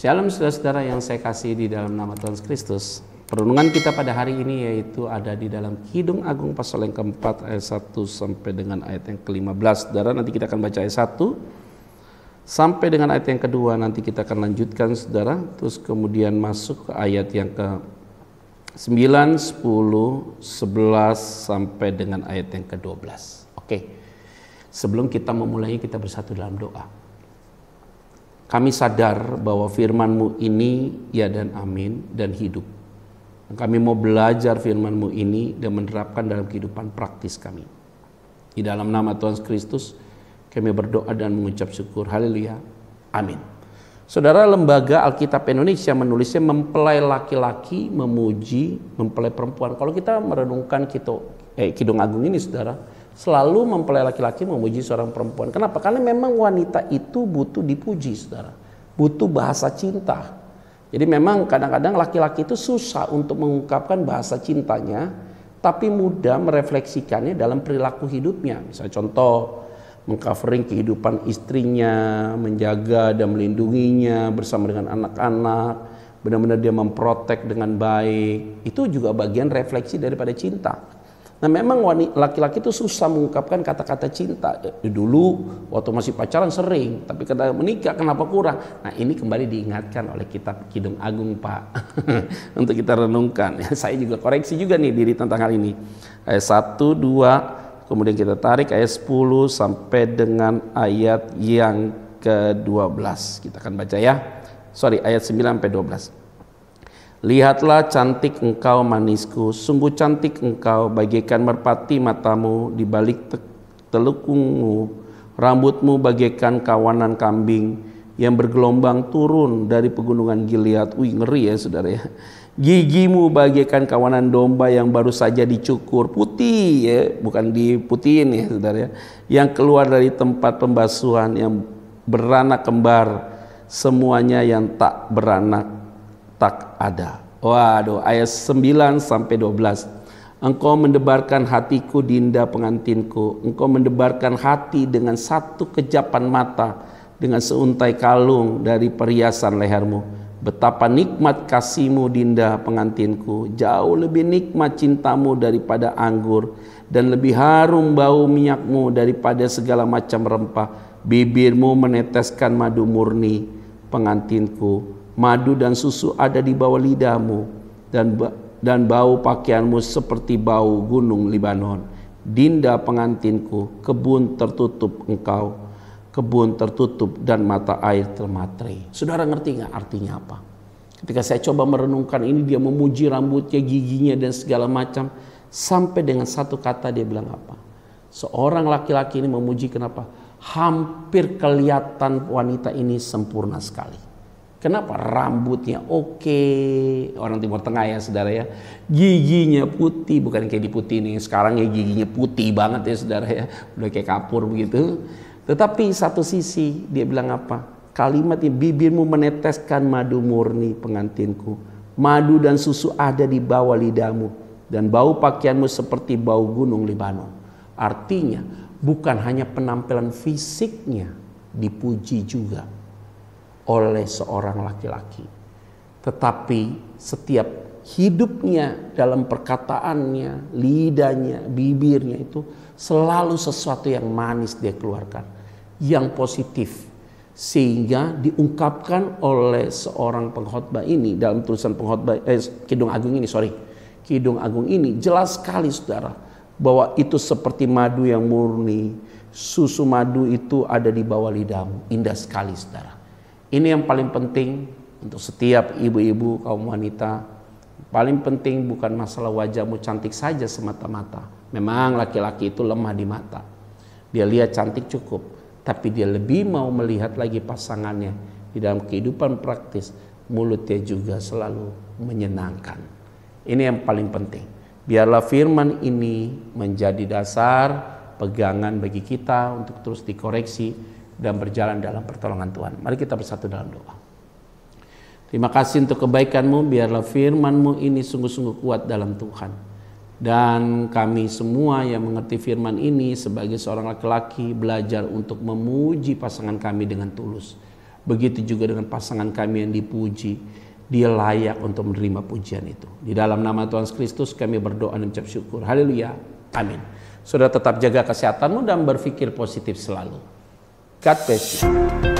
Shalom saudara-saudara yang saya kasih di dalam nama Tuhan Kristus. Perundungan kita pada hari ini yaitu ada di dalam Kidung Agung pasal yang keempat ayat 1 sampai dengan ayat yang ke-15. Saudara nanti kita akan baca ayat 1 sampai dengan ayat yang kedua nanti kita akan lanjutkan saudara terus kemudian masuk ke ayat yang ke 9, 10, 11 sampai dengan ayat yang ke-12. Oke. Sebelum kita memulai kita bersatu dalam doa. Kami sadar bahwa firman-Mu ini ya dan amin dan hidup. kami mau belajar firman-Mu ini dan menerapkan dalam kehidupan praktis kami. Di dalam nama Tuhan Kristus kami berdoa dan mengucap syukur. Haleluya. Amin. Saudara lembaga Alkitab Indonesia menulisnya mempelai laki-laki memuji mempelai perempuan. Kalau kita merenungkan kita eh, Kidung Agung ini saudara, selalu mempelai laki-laki memuji seorang perempuan. Kenapa? Karena memang wanita itu butuh dipuji, saudara. Butuh bahasa cinta. Jadi memang kadang-kadang laki-laki itu susah untuk mengungkapkan bahasa cintanya, tapi mudah merefleksikannya dalam perilaku hidupnya. Misalnya contoh, mengcovering kehidupan istrinya, menjaga dan melindunginya bersama dengan anak-anak, benar-benar dia memprotek dengan baik. Itu juga bagian refleksi daripada cinta. Nah memang laki-laki itu susah mengungkapkan kata-kata cinta. Dulu waktu masih pacaran sering, tapi ketika menikah kenapa kurang? Nah ini kembali diingatkan oleh kitab Kidung Agung Pak. Untuk kita renungkan. saya juga koreksi juga nih diri tentang hal ini. Ayat 1, 2, kemudian kita tarik ayat 10 sampai dengan ayat yang ke-12. Kita akan baca ya. Sorry, ayat 9 sampai 12. Lihatlah cantik engkau manisku, sungguh cantik engkau bagaikan merpati matamu di balik telukungmu, rambutmu bagaikan kawanan kambing yang bergelombang turun dari pegunungan Gilead. Wih ngeri ya saudara ya. Gigimu bagaikan kawanan domba yang baru saja dicukur putih ya, bukan diputihin ya saudara ya. Yang keluar dari tempat pembasuhan yang beranak kembar semuanya yang tak beranak tak ada. Waduh, ayat 9 sampai 12. Engkau mendebarkan hatiku dinda pengantinku, engkau mendebarkan hati dengan satu kejapan mata, dengan seuntai kalung dari perhiasan lehermu. Betapa nikmat kasihmu dinda pengantinku, jauh lebih nikmat cintamu daripada anggur, dan lebih harum bau minyakmu daripada segala macam rempah. Bibirmu meneteskan madu murni, pengantinku madu dan susu ada di bawah lidahmu dan dan bau pakaianmu seperti bau gunung Libanon. Dinda pengantinku, kebun tertutup engkau, kebun tertutup dan mata air termatri. Saudara ngerti nggak artinya apa? Ketika saya coba merenungkan ini, dia memuji rambutnya, giginya dan segala macam. Sampai dengan satu kata dia bilang apa? Seorang laki-laki ini memuji kenapa? Hampir kelihatan wanita ini sempurna sekali. Kenapa? Rambutnya oke, okay. orang Timur Tengah ya saudara ya. Giginya putih, bukan kayak diputih nih. Sekarang ya giginya putih banget ya saudara ya. Udah kayak kapur begitu. Tetapi satu sisi dia bilang apa? Kalimatnya bibirmu meneteskan madu murni pengantinku. Madu dan susu ada di bawah lidahmu. Dan bau pakaianmu seperti bau gunung libano Artinya bukan hanya penampilan fisiknya dipuji juga oleh seorang laki-laki. Tetapi setiap hidupnya dalam perkataannya, lidahnya, bibirnya itu selalu sesuatu yang manis dia keluarkan, yang positif. Sehingga diungkapkan oleh seorang pengkhotbah ini dalam tulisan pengkhotbah eh, Kidung Agung ini, sorry, Kidung Agung ini jelas sekali saudara bahwa itu seperti madu yang murni, susu madu itu ada di bawah lidahmu, indah sekali saudara. Ini yang paling penting untuk setiap ibu-ibu kaum wanita. Paling penting bukan masalah wajahmu cantik saja semata-mata. Memang laki-laki itu lemah di mata. Dia lihat cantik cukup, tapi dia lebih mau melihat lagi pasangannya di dalam kehidupan praktis. Mulutnya juga selalu menyenangkan. Ini yang paling penting. Biarlah firman ini menjadi dasar pegangan bagi kita untuk terus dikoreksi dan berjalan dalam pertolongan Tuhan. Mari kita bersatu dalam doa. Terima kasih untuk kebaikanmu, biarlah firmanmu ini sungguh-sungguh kuat dalam Tuhan. Dan kami semua yang mengerti firman ini sebagai seorang laki-laki belajar untuk memuji pasangan kami dengan tulus. Begitu juga dengan pasangan kami yang dipuji. Dia layak untuk menerima pujian itu. Di dalam nama Tuhan Kristus kami berdoa dan mengucap syukur. Haleluya. Amin. Sudah tetap jaga kesehatanmu dan berpikir positif selalu. God